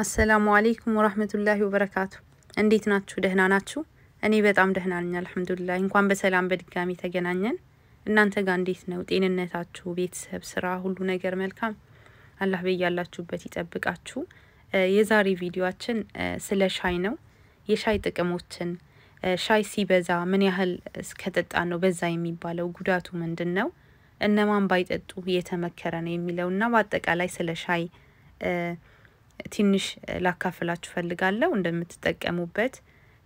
አሰላሙ አሌይኩም ወራህመቱላሂ ወበረካቱ። እንዴት ናችሁ? ደህና ናችሁ? እኔ በጣም ደህና ነኝ አልሐምዱሊላህ። እንኳን በሰላም በድጋሚ ተገናኘን። እናንተ ጋር እንዴት ነው ጤንነታችሁ? ቤተሰብ፣ ስራ፣ ሁሉ ነገር መልካም? አላህ በያላችሁበት ይጠብቃችሁ። የዛሬ ቪዲዮአችን ስለ ሻይ ነው። የሻይ ጥቅሞችን፣ ሻይ ሲበዛ ምን ያህል እስከጠጣ ነው በዛ የሚባለው ጉዳቱ ምንድን ነው፣ እነማን ባይጠጡ የተመከረ ነው የሚለውና በአጠቃላይ ስለ ሻይ ትንሽ ላካፍላችሁ ፈልጋለሁ። እንደምትጠቀሙበት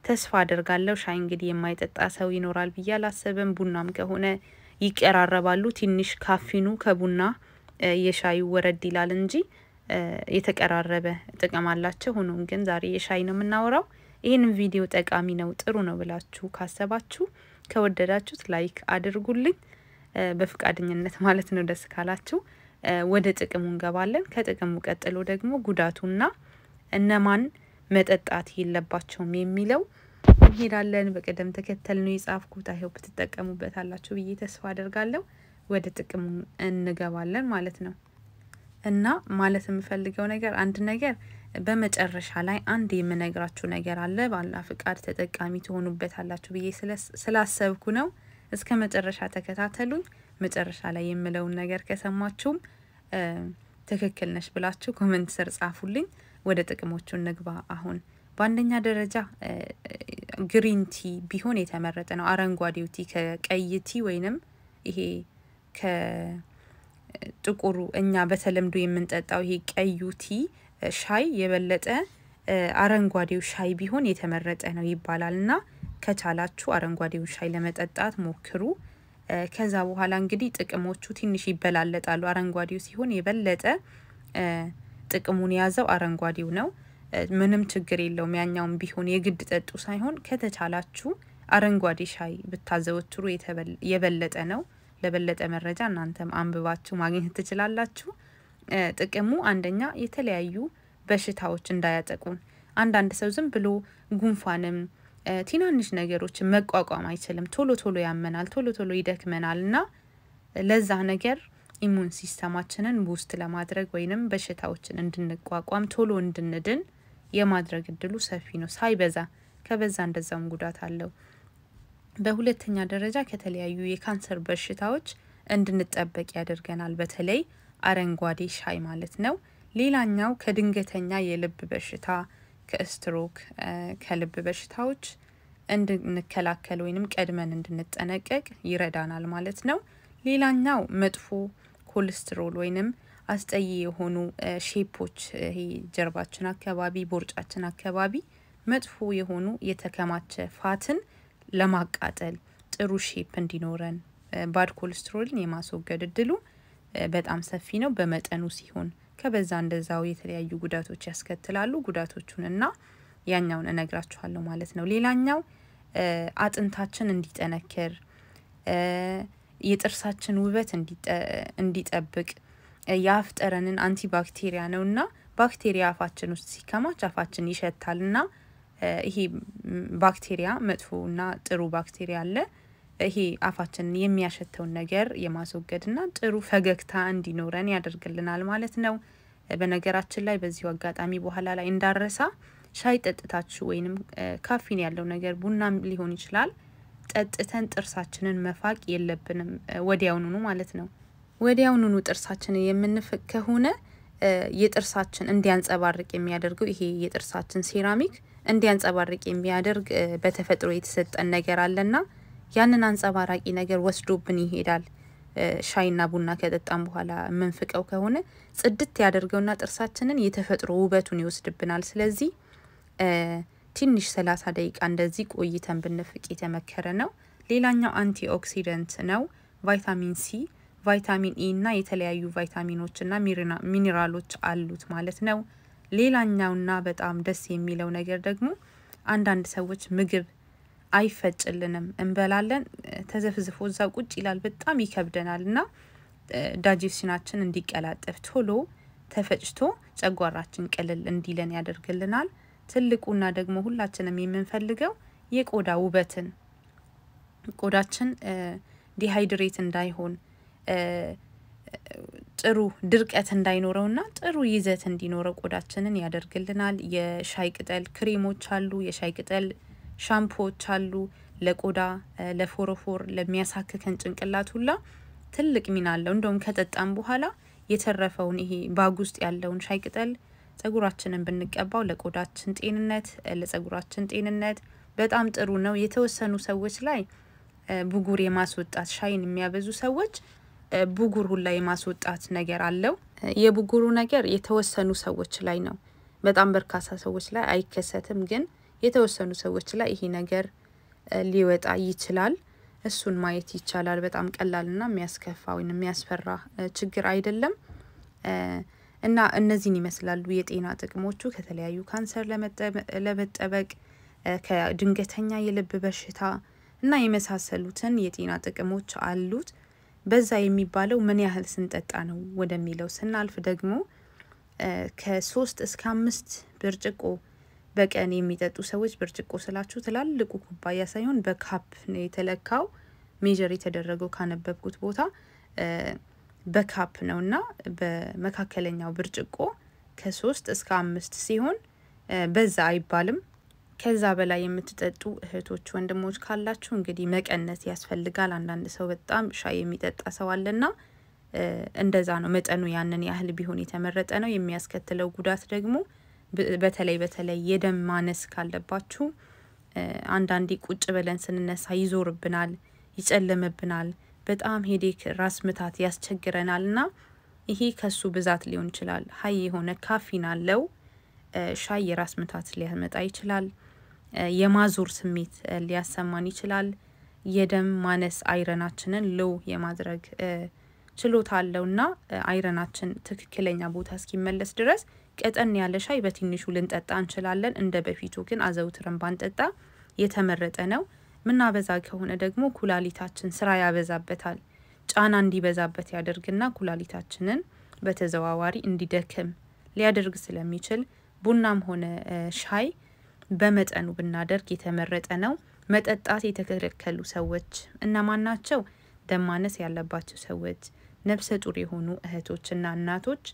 ተስፋ አደርጋለሁ። ሻይ እንግዲህ የማይጠጣ ሰው ይኖራል ብዬ አላሰብም። ቡናም ከሆነ ይቀራረባሉ። ትንሽ ካፊኑ ከቡና የሻዩ ወረድ ይላል እንጂ የተቀራረበ ጥቅም አላቸው። ሆኖም ግን ዛሬ የሻይ ነው የምናወራው። ይህንን ቪዲዮ ጠቃሚ ነው ጥሩ ነው ብላችሁ ካሰባችሁ ከወደዳችሁት ላይክ አድርጉልኝ፣ በፍቃደኝነት ማለት ነው። ደስ ካላችሁ ወደ ጥቅሙ እንገባለን። ከጥቅሙ ቀጥሎ ደግሞ ጉዳቱና እነማን መጠጣት የለባቸውም የሚለው እንሄዳለን። በቅደም ተከተል ነው የጻፍኩት። ብትጠቀሙበት አላችሁ ብዬ ተስፋ አደርጋለሁ። ወደ ጥቅሙ እንገባለን ማለት ነው። እና ማለት የምፈልገው ነገር አንድ ነገር በመጨረሻ ላይ አንድ የምነግራችሁ ነገር አለ። ባላ ፍቃድ ተጠቃሚ አላችሁ ብዬ ስላሰብኩ ነው። እስከ መጨረሻ ተከታተሉኝ። መጨረሻ ላይ የምለውን ነገር ከሰማችሁም ትክክል ነሽ ብላችሁ ኮመንት ስር ጻፉልኝ። ወደ ጥቅሞቹ እንግባ አሁን። በአንደኛ ደረጃ ግሪን ቲ ቢሆን የተመረጠ ነው። አረንጓዴው ቲ ከቀይ ቲ ወይንም ይሄ ከጥቁሩ እኛ በተለምዶ የምንጠጣው ይሄ ቀዩ ቲ ሻይ የበለጠ አረንጓዴው ሻይ ቢሆን የተመረጠ ነው ይባላል እና ከቻላችሁ አረንጓዴው ሻይ ለመጠጣት ሞክሩ። ከዛ በኋላ እንግዲህ ጥቅሞቹ ትንሽ ይበላለጣሉ። አረንጓዴው ሲሆን የበለጠ ጥቅሙን የያዘው አረንጓዴው ነው። ምንም ችግር የለውም። ያኛውም ቢሆን የግድ ጠጡ ሳይሆን ከተቻላችሁ አረንጓዴ ሻይ ብታዘወትሩ የበለጠ ነው። ለበለጠ መረጃ እናንተም አንብባችሁ ማግኘት ትችላላችሁ። ጥቅሙ አንደኛ የተለያዩ በሽታዎች እንዳያጠቁን። አንዳንድ ሰው ዝም ብሎ ጉንፋንም ትናንሽ ነገሮችን መቋቋም አይችልም። ቶሎ ቶሎ ያመናል፣ ቶሎ ቶሎ ይደክመናል እና ለዛ ነገር ኢሙን ሲስተማችንን ቡስት ለማድረግ ወይንም በሽታዎችን እንድንቋቋም ቶሎ እንድንድን የማድረግ እድሉ ሰፊ ነው። ሳይበዛ ከበዛ እንደዛም ጉዳት አለው። በሁለተኛ ደረጃ ከተለያዩ የካንሰር በሽታዎች እንድንጠበቅ ያደርገናል። በተለይ አረንጓዴ ሻይ ማለት ነው። ሌላኛው ከድንገተኛ የልብ በሽታ ከስትሮክ፣ ከልብ በሽታዎች እንድንከላከል ወይንም ቀድመን እንድንጠነቀቅ ይረዳናል ማለት ነው። ሌላኛው መጥፎ ኮሌስትሮል ወይንም አስጠይ የሆኑ ሼፖች ይሄ ጀርባችን አካባቢ ቦርጫችን አካባቢ መጥፎ የሆኑ የተከማቸ ፋትን ለማቃጠል ጥሩ ሼፕ እንዲኖረን ባድ ኮሌስትሮልን የማስወገድ እድሉ በጣም ሰፊ ነው በመጠኑ ሲሆን ከበዛ እንደዛው የተለያዩ ጉዳቶች ያስከትላሉ። ጉዳቶቹንና ያኛውን እነግራችኋለሁ ማለት ነው። ሌላኛው አጥንታችን እንዲጠነክር የጥርሳችን ውበት እንዲጠብቅ የአፍ ጠረንን አንቲ ባክቴሪያ ነው እና ባክቴሪያ አፋችን ውስጥ ሲከማች አፋችን ይሸታል እና ይሄ ባክቴሪያ መጥፎ እና ጥሩ ባክቴሪያ አለ። ይሄ አፋችንን የሚያሸተውን ነገር የማስወገድና ጥሩ ፈገግታ እንዲኖረን ያደርግልናል ማለት ነው። በነገራችን ላይ በዚሁ አጋጣሚ በኋላ ላይ እንዳረሳ ሻይ ጠጥታችሁ ወይንም ካፊን ያለው ነገር ቡናም ሊሆን ይችላል ጠጥተን ጥርሳችንን መፋቅ የለብንም ወዲያውኑኑ ማለት ነው። ወዲያውኑኑ ጥርሳችንን የምንፍቅ ከሆነ የጥርሳችን እንዲያንጸባርቅ የሚያደርገው ይሄ የጥርሳችን ሴራሚክ እንዲያንጸባርቅ የሚያደርግ በተፈጥሮ የተሰጠን ነገር አለና ያንን አንጸባራቂ ነገር ወስዶብን ይሄዳል። ሻይና ቡና ከጠጣም በኋላ የምንፍቀው ከሆነ ጽድት ያደርገውና ጥርሳችንን የተፈጥሮ ውበቱን ይወስድብናል። ስለዚህ ትንሽ ሰላሳ ደቂቃ እንደዚህ ቆይተን ብንፍቅ የተመከረ ነው። ሌላኛው አንቲ ኦክሲደንት ነው። ቫይታሚን ሲ፣ ቫይታሚን ኢ እና የተለያዩ ቫይታሚኖችና ሚኔራሎች አሉት ማለት ነው። ሌላኛውና በጣም ደስ የሚለው ነገር ደግሞ አንዳንድ ሰዎች ምግብ አይፈጭልንም፣ እንበላለን። ተዘፍዝፎ እዛ ቁጭ ይላል። በጣም ይከብደናል እና ዳይጀሽናችን እንዲቀላጠፍ ቶሎ ተፈጭቶ ጨጓራችን ቅልል እንዲለን ያደርግልናል። ትልቁና ደግሞ ሁላችንም የምንፈልገው የቆዳ ውበትን ቆዳችን ዲሃይድሬት እንዳይሆን ጥሩ ድርቀት እንዳይኖረውና ጥሩ ይዘት እንዲኖረው ቆዳችንን ያደርግልናል። የሻይ ቅጠል ክሬሞች አሉ። የሻይ ቅጠል ሻምፖዎች አሉ። ለቆዳ፣ ለፎረፎር፣ ለሚያሳክከን ጭንቅላት ሁላ ትልቅ ሚና አለው። እንደውም ከጠጣም በኋላ የተረፈውን ይሄ ባግ ውስጥ ያለውን ሻይ ቅጠል ጸጉራችንን ብንቀባው ለቆዳችን ጤንነት፣ ለጸጉራችን ጤንነት በጣም ጥሩ ነው። የተወሰኑ ሰዎች ላይ ብጉር የማስወጣት ሻይን የሚያበዙ ሰዎች ብጉር ሁላ የማስወጣት ነገር አለው። የብጉሩ ነገር የተወሰኑ ሰዎች ላይ ነው። በጣም በርካታ ሰዎች ላይ አይከሰትም ግን የተወሰኑ ሰዎች ላይ ይሄ ነገር ሊወጣ ይችላል። እሱን ማየት ይቻላል። በጣም ቀላልና የሚያስከፋ ወይም የሚያስፈራ ችግር አይደለም እና እነዚህን ይመስላሉ የጤና ጥቅሞቹ ከተለያዩ ካንሰር ለመጠበቅ ከድንገተኛ የልብ በሽታ እና የመሳሰሉትን የጤና ጥቅሞች አሉት። በዛ የሚባለው ምን ያህል ስንጠጣ ነው ወደሚለው ስናልፍ ደግሞ ከሶስት እስከ አምስት ብርጭቆ በቀን የሚጠጡ ሰዎች ብርጭቆ ስላችሁ ትላልቁ ኩባያ ሳይሆን በካፕ ነው የተለካው። ሜጀር የተደረገው ካነበብኩት ቦታ በካፕ ነው እና በመካከለኛው ብርጭቆ ከሶስት እስከ አምስት ሲሆን በዛ አይባልም። ከዛ በላይ የምትጠጡ እህቶች ወንድሞች ካላችሁ እንግዲህ መቀነስ ያስፈልጋል። አንዳንድ ሰው በጣም ሻይ የሚጠጣ ሰው አለና እንደዛ ነው መጠኑ ያንን ያህል ቢሆን የተመረጠ ነው። የሚያስከትለው ጉዳት ደግሞ በተለይ በተለይ የደም ማነስ ካለባችሁ አንዳንዴ ቁጭ ብለን ስንነሳ ይዞርብናል፣ ይጨልምብናል፣ በጣም ሄዴክ፣ ራስ ምታት ያስቸግረናል እና ይሄ ከሱ ብዛት ሊሆን ይችላል። ሀይ የሆነ ካፊን አለው። ሻይ የራስ ምታት ሊያመጣ ይችላል። የማዞር ስሜት ሊያሰማን ይችላል። የደም ማነስ አይረናችንን ሎው የማድረግ ችሎታ አለው እና አይረናችን ትክክለኛ ቦታ እስኪመለስ ድረስ ቀጠን ያለ ሻይ በትንሹ ልንጠጣ እንችላለን። እንደ በፊቱ ግን አዘውትረን ባንጠጣ የተመረጠ ነው። ምናበዛ ከሆነ ደግሞ ኩላሊታችን ስራ ያበዛበታል። ጫና እንዲበዛበት ያደርግና ኩላሊታችንን በተዘዋዋሪ እንዲደክም ሊያደርግ ስለሚችል ቡናም ሆነ ሻይ በመጠኑ ብናደርግ የተመረጠ ነው። መጠጣት የተከለከሉ ሰዎች እነማን ናቸው? ደም ማነስ ያለባቸው ሰዎች፣ ነፍሰ ጡር የሆኑ እህቶችና እናቶች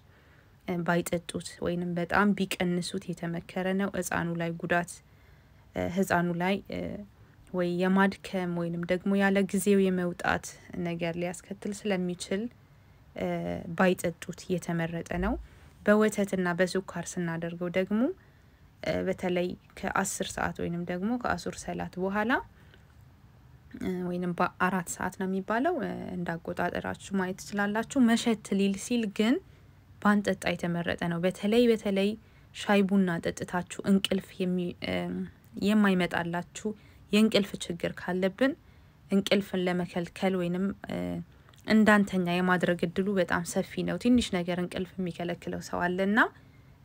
ባይጠጡት ወይንም በጣም ቢቀንሱት የተመከረ ነው። ህፃኑ ላይ ጉዳት ህፃኑ ላይ ወይ የማድከም ወይንም ደግሞ ያለ ጊዜው የመውጣት ነገር ሊያስከትል ስለሚችል ባይጠጡት የተመረጠ ነው። በወተትና በስኳር ስናደርገው ደግሞ በተለይ ከአስር ሰዓት ወይንም ደግሞ ከአሱር ሰላት በኋላ ወይንም በአራት ሰዓት ነው የሚባለው እንደ አቆጣጠራችሁ ማየት ትችላላችሁ። መሸት ሊል ሲል ግን ባንጠጣ የተመረጠ ነው። በተለይ በተለይ ሻይ ቡና ጠጥታችሁ እንቅልፍ የማይመጣላችሁ የእንቅልፍ ችግር ካለብን እንቅልፍን ለመከልከል ወይንም እንዳንተኛ የማድረግ እድሉ በጣም ሰፊ ነው። ትንሽ ነገር እንቅልፍ የሚከለክለው ሰው አለና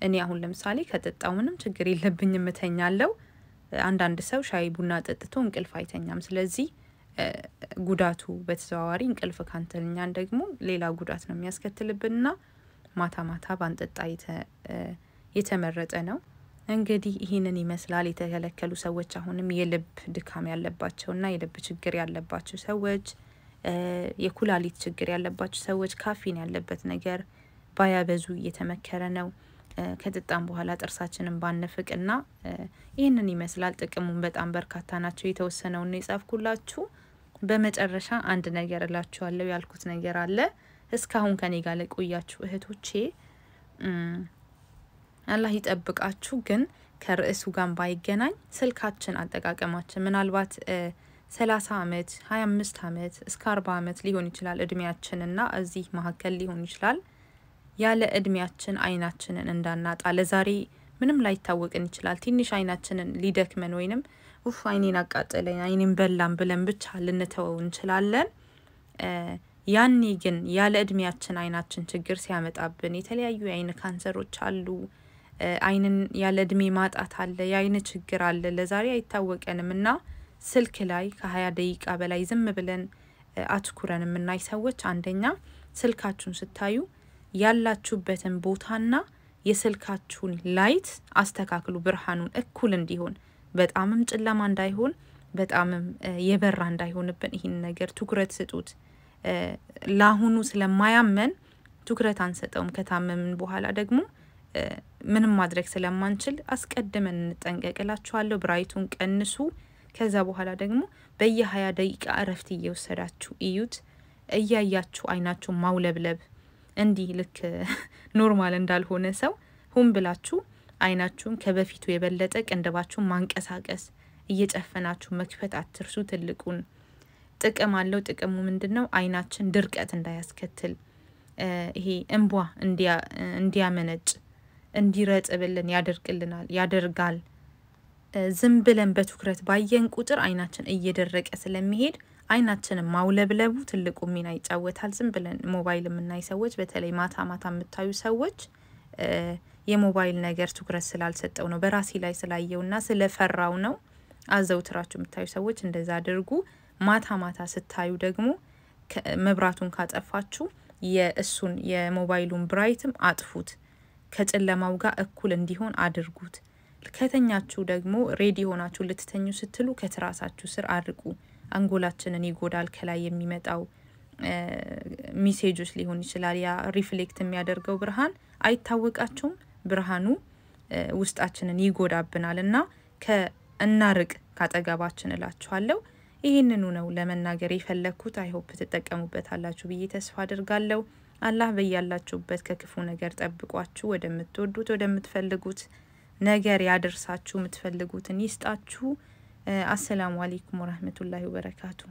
እኔ አሁን ለምሳሌ ከጠጣው ምንም ችግር የለብኝም እተኛለሁ። አንዳንድ ሰው ሻይ ቡና ጠጥቶ እንቅልፍ አይተኛም። ስለዚህ ጉዳቱ በተዘዋዋሪ እንቅልፍ ካንተኛን ደግሞ ሌላ ጉዳት ነው የሚያስከትልብንና ማታ ማታ ባንጠጣ የተመረጠ ነው። እንግዲህ ይህንን ይመስላል። የተከለከሉ ሰዎች አሁንም የልብ ድካም ያለባቸውና የልብ ችግር ያለባቸው ሰዎች፣ የኩላሊት ችግር ያለባቸው ሰዎች ካፊን ያለበት ነገር ባያበዙ እየተመከረ ነው። ከጥጣም በኋላ ጥርሳችንን ባንፍቅና ይህንን ይመስላል። ጥቅሙን በጣም በርካታ ናቸው። የተወሰነውን የጻፍኩላችሁ። በመጨረሻ አንድ ነገር እላችኋለሁ ያልኩት ነገር አለ። እስካሁን ከኔ ጋር ለቆያችሁ እህቶቼ አላህ ይጠብቃችሁ። ግን ከርዕሱ ጋር ባይገናኝ ስልካችን አጠቃቀማችን ምናልባት ሰላሳ አመት ሀያ አምስት አመት እስከ አርባ አመት ሊሆን ይችላል እድሜያችንና እዚህ መካከል ሊሆን ይችላል። ያለ እድሜያችን አይናችንን እንዳናጣ ለዛሬ ምንም ላይታወቅን ይችላል። ትንሽ አይናችንን ሊደክመን ወይንም ውፍ አይኔን አቃጠለኝ አይኔን በላም ብለን ብቻ ልንተወው እንችላለን። ያኔ ግን ያለ እድሜያችን አይናችን ችግር ሲያመጣብን የተለያዩ የአይን ካንሰሮች አሉ። አይንን ያለ እድሜ ማጣት አለ። የአይን ችግር አለ። ለዛሬ አይታወቀንም እና ስልክ ላይ ከሀያ ደቂቃ በላይ ዝም ብለን አትኩረን የምናይ ሰዎች አንደኛ ስልካችሁን ስታዩ ያላችሁበትን ቦታና የስልካችሁን ላይት አስተካክሉ፣ ብርሃኑን እኩል እንዲሆን በጣምም ጨለማ እንዳይሆን በጣምም የበራ እንዳይሆንብን ይህን ነገር ትኩረት ስጡት። ለአሁኑ ስለማያመን ትኩረት አንሰጠውም። ከታመምን በኋላ ደግሞ ምንም ማድረግ ስለማንችል አስቀድመን እንጠንቀቅላችኋለሁ። ብራይቱን ቀንሱ። ከዛ በኋላ ደግሞ ሀያ ደቂቃ እረፍት እየወሰዳችሁ እዩት። እያያችሁ አይናችሁ ማውለብለብ እንዲህ ልክ ኖርማል እንዳልሆነ ሰው ሁን ብላችሁ አይናችሁን ከበፊቱ የበለጠ ቅንድባችሁን ማንቀሳቀስ እየጨፈናችሁ መክፈት አትርሱ። ትልቁን ጥቅም አለው። ጥቅሙ ምንድን ነው? አይናችን ድርቀት እንዳያስከትል ይሄ እንቧ እንዲያመነጭ እንዲረጥብልን ያደርግልናል ያደርጋል። ዝም ብለን በትኩረት ባየን ቁጥር አይናችን እየደረቀ ስለሚሄድ አይናችንን ማውለብለቡ ትልቁ ሚና ይጫወታል። ዝም ብለን ሞባይል የምናይ ሰዎች፣ በተለይ ማታ ማታ የምታዩ ሰዎች የሞባይል ነገር ትኩረት ስላልሰጠው ነው፣ በራሴ ላይ ስላየውና ስለፈራው ነው። አዘውትራችሁ የምታዩ ሰዎች እንደዛ አድርጉ። ማታ ማታ ስታዩ ደግሞ መብራቱን ካጠፋችሁ የእሱን የሞባይሉን ብራይትም አጥፉት። ከጨለማው ጋር እኩል እንዲሆን አድርጉት። ከተኛችሁ ደግሞ ሬዲ ሆናችሁ ልትተኙ ስትሉ ከትራሳችሁ ስር አርቁ። አንጎላችንን ይጎዳል። ከላይ የሚመጣው ሚሴጆች ሊሆን ይችላል። ያ ሪፍሌክት የሚያደርገው ብርሃን አይታወቃችሁም። ብርሃኑ ውስጣችንን ይጎዳብናል እና ከእናርቅ ካጠገባችን እላችኋለሁ። ይህንኑ ነው ለመናገር የፈለግኩት። አይሆፕ ትጠቀሙበታላችሁ ብዬ ተስፋ አድርጋለሁ። አላህ በያላችሁበት ከክፉ ነገር ጠብቋችሁ ወደምትወዱት ወደምትፈልጉት ነገር ያደርሳችሁ፣ የምትፈልጉትን ይስጣችሁ። አሰላሙ አሌይኩም ወረህመቱላሂ ወበረካቱሁ።